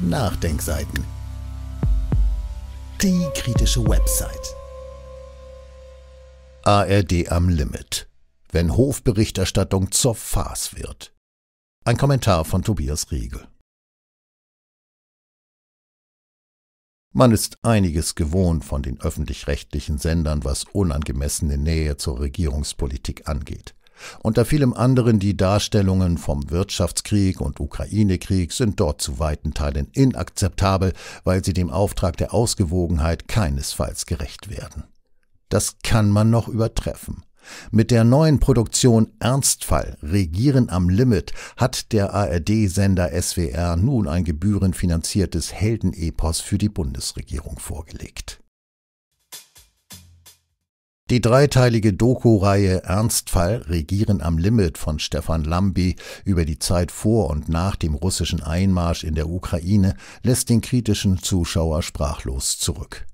Nachdenkseiten. Die kritische Website. ARD am Limit. Wenn Hofberichterstattung zur Farce wird. Ein Kommentar von Tobias Riegel. Man ist einiges gewohnt von den öffentlich-rechtlichen Sendern, was unangemessene Nähe zur Regierungspolitik angeht. Unter vielem anderen die Darstellungen vom Wirtschaftskrieg und Ukraine-Krieg sind dort zu weiten Teilen inakzeptabel, weil sie dem Auftrag der Ausgewogenheit keinesfalls gerecht werden. Das kann man noch übertreffen. Mit der neuen Produktion Ernstfall Regieren am Limit hat der ARD-Sender SWR nun ein gebührenfinanziertes Heldenepos für die Bundesregierung vorgelegt. Die dreiteilige Doku-Reihe Ernstfall Regieren am Limit von Stefan Lambi über die Zeit vor und nach dem russischen Einmarsch in der Ukraine lässt den kritischen Zuschauer sprachlos zurück.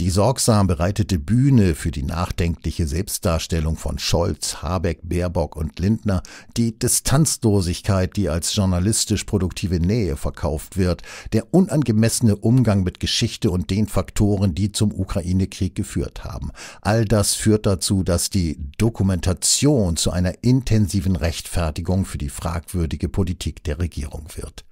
Die sorgsam bereitete Bühne für die nachdenkliche Selbstdarstellung von Scholz, Habeck, Baerbock und Lindner, die Distanzlosigkeit, die als journalistisch produktive Nähe verkauft wird, der unangemessene Umgang mit Geschichte und den Faktoren, die zum Ukraine-Krieg geführt haben. All das führt dazu, dass die Dokumentation zu einer intensiven Rechtfertigung für die fragwürdige Politik der Regierung wird.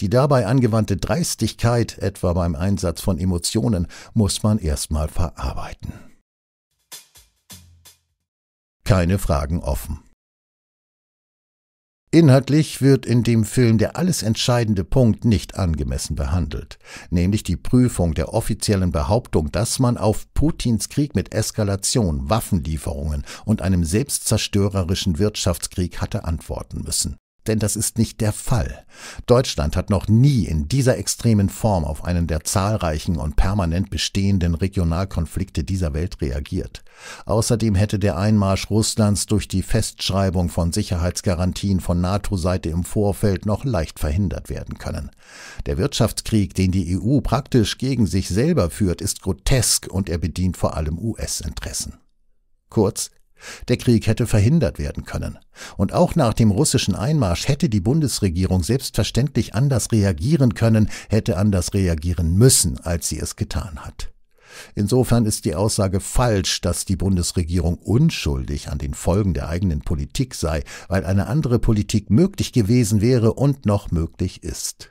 Die dabei angewandte Dreistigkeit, etwa beim Einsatz von Emotionen, muss man erstmal verarbeiten. Keine Fragen offen. Inhaltlich wird in dem Film der alles entscheidende Punkt nicht angemessen behandelt, nämlich die Prüfung der offiziellen Behauptung, dass man auf Putins Krieg mit Eskalation, Waffenlieferungen und einem selbstzerstörerischen Wirtschaftskrieg hatte antworten müssen denn das ist nicht der Fall. Deutschland hat noch nie in dieser extremen Form auf einen der zahlreichen und permanent bestehenden Regionalkonflikte dieser Welt reagiert. Außerdem hätte der Einmarsch Russlands durch die Festschreibung von Sicherheitsgarantien von NATO-Seite im Vorfeld noch leicht verhindert werden können. Der Wirtschaftskrieg, den die EU praktisch gegen sich selber führt, ist grotesk und er bedient vor allem US-Interessen. Kurz, der Krieg hätte verhindert werden können. Und auch nach dem russischen Einmarsch hätte die Bundesregierung selbstverständlich anders reagieren können, hätte anders reagieren müssen, als sie es getan hat. Insofern ist die Aussage falsch, dass die Bundesregierung unschuldig an den Folgen der eigenen Politik sei, weil eine andere Politik möglich gewesen wäre und noch möglich ist.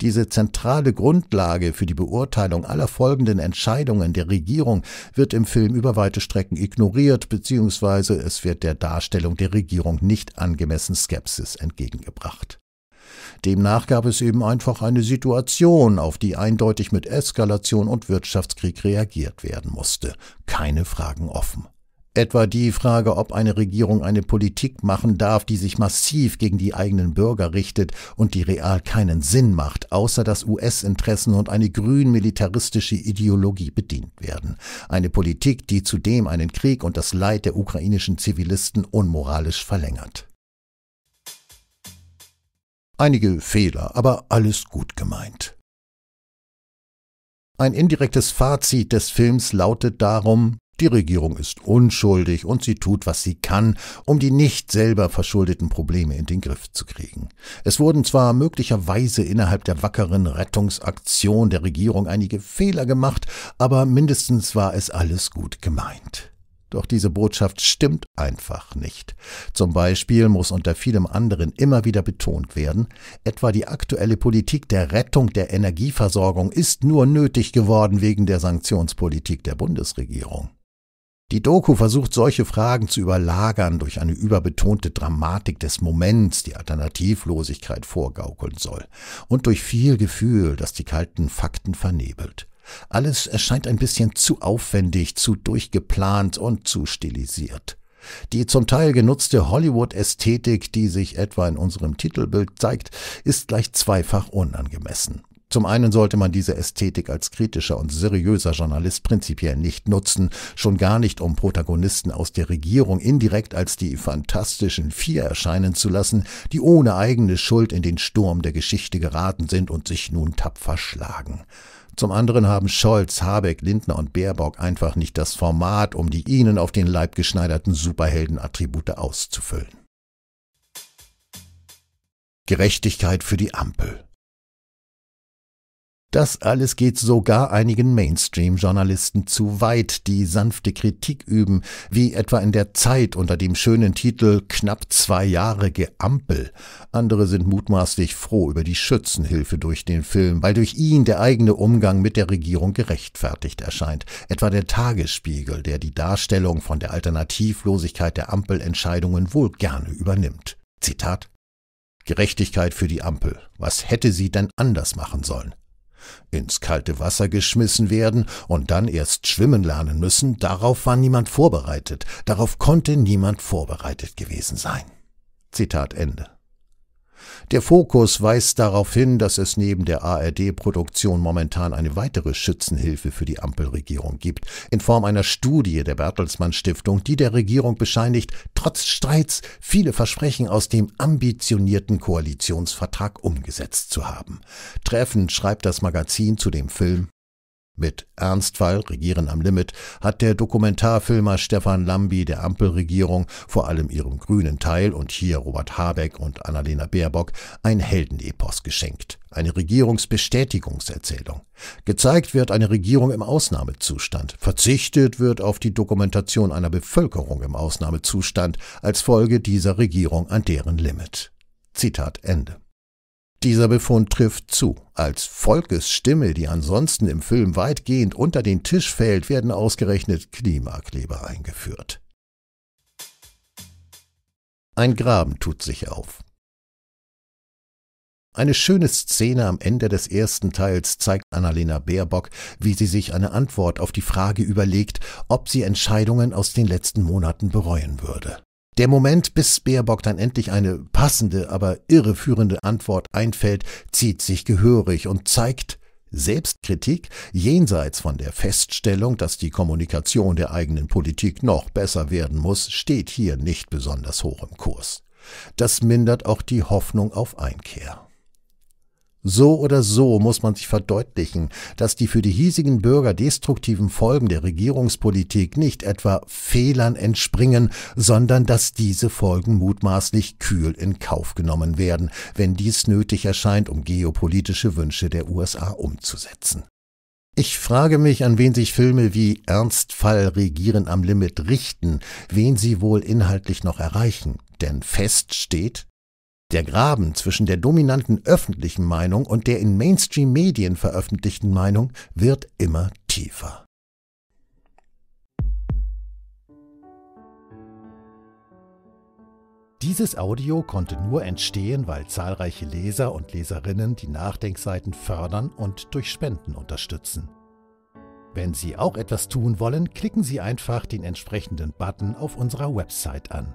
Diese zentrale Grundlage für die Beurteilung aller folgenden Entscheidungen der Regierung wird im Film über weite Strecken ignoriert bzw. es wird der Darstellung der Regierung nicht angemessen Skepsis entgegengebracht. Demnach gab es eben einfach eine Situation, auf die eindeutig mit Eskalation und Wirtschaftskrieg reagiert werden musste. Keine Fragen offen. Etwa die Frage, ob eine Regierung eine Politik machen darf, die sich massiv gegen die eigenen Bürger richtet und die real keinen Sinn macht, außer dass US-Interessen und eine grün-militaristische Ideologie bedient werden. Eine Politik, die zudem einen Krieg und das Leid der ukrainischen Zivilisten unmoralisch verlängert. Einige Fehler, aber alles gut gemeint. Ein indirektes Fazit des Films lautet darum, die Regierung ist unschuldig und sie tut, was sie kann, um die nicht selber verschuldeten Probleme in den Griff zu kriegen. Es wurden zwar möglicherweise innerhalb der wackeren Rettungsaktion der Regierung einige Fehler gemacht, aber mindestens war es alles gut gemeint. Doch diese Botschaft stimmt einfach nicht. Zum Beispiel muss unter vielem anderen immer wieder betont werden, etwa die aktuelle Politik der Rettung der Energieversorgung ist nur nötig geworden wegen der Sanktionspolitik der Bundesregierung. Die Doku versucht solche Fragen zu überlagern durch eine überbetonte Dramatik des Moments, die Alternativlosigkeit vorgaukeln soll, und durch viel Gefühl, das die kalten Fakten vernebelt. Alles erscheint ein bisschen zu aufwendig, zu durchgeplant und zu stilisiert. Die zum Teil genutzte Hollywood-Ästhetik, die sich etwa in unserem Titelbild zeigt, ist gleich zweifach unangemessen. Zum einen sollte man diese Ästhetik als kritischer und seriöser Journalist prinzipiell nicht nutzen, schon gar nicht, um Protagonisten aus der Regierung indirekt als die fantastischen Vier erscheinen zu lassen, die ohne eigene Schuld in den Sturm der Geschichte geraten sind und sich nun tapfer schlagen. Zum anderen haben Scholz, Habeck, Lindner und Baerbock einfach nicht das Format, um die ihnen auf den Leib geschneiderten Superheldenattribute auszufüllen. Gerechtigkeit für die Ampel. Das alles geht sogar einigen Mainstream-Journalisten zu weit, die sanfte Kritik üben, wie etwa in der Zeit unter dem schönen Titel Knapp zwei Jahre Geampel. Andere sind mutmaßlich froh über die Schützenhilfe durch den Film, weil durch ihn der eigene Umgang mit der Regierung gerechtfertigt erscheint. Etwa der Tagesspiegel, der die Darstellung von der Alternativlosigkeit der Ampelentscheidungen wohl gerne übernimmt. Zitat Gerechtigkeit für die Ampel. Was hätte sie denn anders machen sollen? Ins kalte Wasser geschmissen werden und dann erst schwimmen lernen müssen, darauf war niemand vorbereitet, darauf konnte niemand vorbereitet gewesen sein. Zitat Ende. Der Fokus weist darauf hin, dass es neben der ARD-Produktion momentan eine weitere Schützenhilfe für die Ampelregierung gibt, in Form einer Studie der Bertelsmann Stiftung, die der Regierung bescheinigt, trotz Streits viele Versprechen aus dem ambitionierten Koalitionsvertrag umgesetzt zu haben. Treffend schreibt das Magazin zu dem Film mit Ernstfall Regieren am Limit hat der Dokumentarfilmer Stefan Lambi der Ampelregierung, vor allem ihrem grünen Teil und hier Robert Habeck und Annalena Baerbock, ein Heldenepos geschenkt. Eine Regierungsbestätigungserzählung. Gezeigt wird eine Regierung im Ausnahmezustand. Verzichtet wird auf die Dokumentation einer Bevölkerung im Ausnahmezustand als Folge dieser Regierung an deren Limit. Zitat Ende. Dieser Befund trifft zu. Als Volkes Stimme, die ansonsten im Film weitgehend unter den Tisch fällt, werden ausgerechnet Klimakleber eingeführt. Ein Graben tut sich auf. Eine schöne Szene am Ende des ersten Teils zeigt Annalena Baerbock, wie sie sich eine Antwort auf die Frage überlegt, ob sie Entscheidungen aus den letzten Monaten bereuen würde. Der Moment, bis Baerbock dann endlich eine passende, aber irreführende Antwort einfällt, zieht sich gehörig und zeigt, Selbstkritik jenseits von der Feststellung, dass die Kommunikation der eigenen Politik noch besser werden muss, steht hier nicht besonders hoch im Kurs. Das mindert auch die Hoffnung auf Einkehr. So oder so muss man sich verdeutlichen, dass die für die hiesigen Bürger destruktiven Folgen der Regierungspolitik nicht etwa Fehlern entspringen, sondern dass diese Folgen mutmaßlich kühl in Kauf genommen werden, wenn dies nötig erscheint, um geopolitische Wünsche der USA umzusetzen. Ich frage mich, an wen sich Filme wie Ernstfall Regieren am Limit richten, wen sie wohl inhaltlich noch erreichen. Denn fest steht, der Graben zwischen der dominanten öffentlichen Meinung und der in Mainstream-Medien veröffentlichten Meinung wird immer tiefer. Dieses Audio konnte nur entstehen, weil zahlreiche Leser und Leserinnen die Nachdenkseiten fördern und durch Spenden unterstützen. Wenn Sie auch etwas tun wollen, klicken Sie einfach den entsprechenden Button auf unserer Website an.